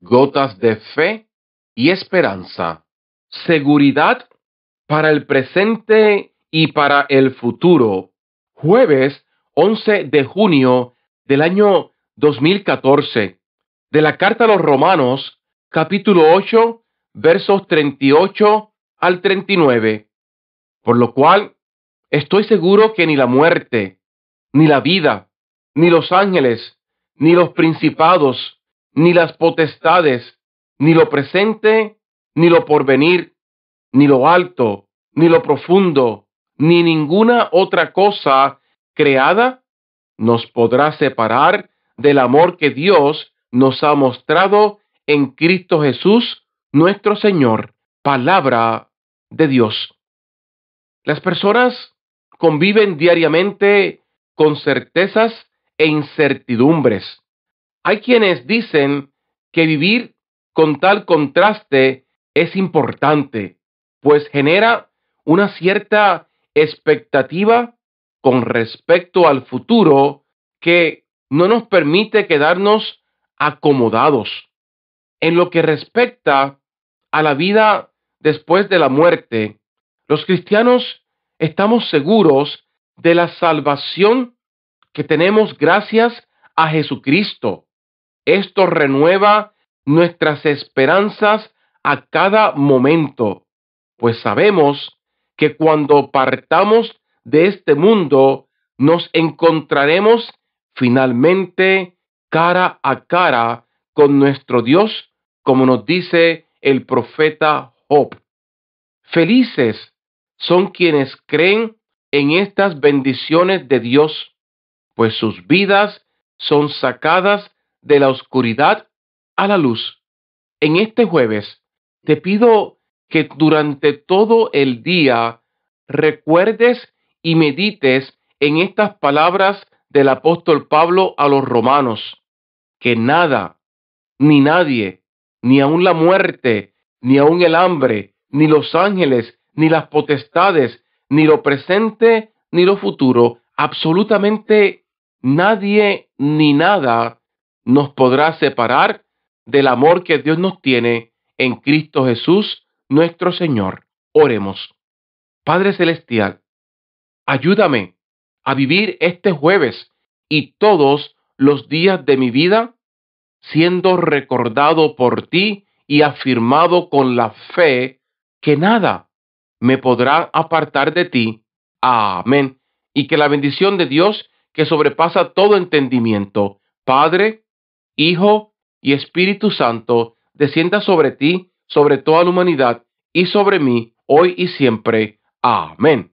gotas de fe y esperanza, seguridad para el presente y para el futuro. Jueves 11 de junio del año 2014 de la carta a los Romanos capítulo 8 versos 38 al 39. Por lo cual, estoy seguro que ni la muerte, ni la vida, ni los ángeles, ni los principados, ni las potestades, ni lo presente, ni lo porvenir, ni lo alto, ni lo profundo, ni ninguna otra cosa creada nos podrá separar del amor que Dios nos ha mostrado en Cristo Jesús, nuestro Señor. Palabra de Dios. Las personas conviven diariamente con certezas e incertidumbres. Hay quienes dicen que vivir con tal contraste es importante, pues genera una cierta expectativa con respecto al futuro que no nos permite quedarnos acomodados. En lo que respecta a la vida después de la muerte, los cristianos estamos seguros de la salvación que tenemos gracias a Jesucristo. Esto renueva nuestras esperanzas a cada momento, pues sabemos que cuando partamos de este mundo nos encontraremos finalmente cara a cara con nuestro Dios, como nos dice el profeta Job. Felices son quienes creen en estas bendiciones de Dios, pues sus vidas son sacadas de la oscuridad a la luz. En este jueves te pido que durante todo el día recuerdes y medites en estas palabras del apóstol Pablo a los romanos, que nada, ni nadie, ni aun la muerte, ni aun el hambre, ni los ángeles, ni las potestades, ni lo presente, ni lo futuro, absolutamente nadie ni nada nos podrá separar del amor que Dios nos tiene en Cristo Jesús, nuestro Señor. Oremos. Padre Celestial, ayúdame a vivir este jueves y todos los días de mi vida siendo recordado por ti y afirmado con la fe que nada me podrá apartar de ti. Amén. Y que la bendición de Dios, que sobrepasa todo entendimiento, Padre, Hijo y Espíritu Santo, descienda sobre ti, sobre toda la humanidad y sobre mí, hoy y siempre. Amén.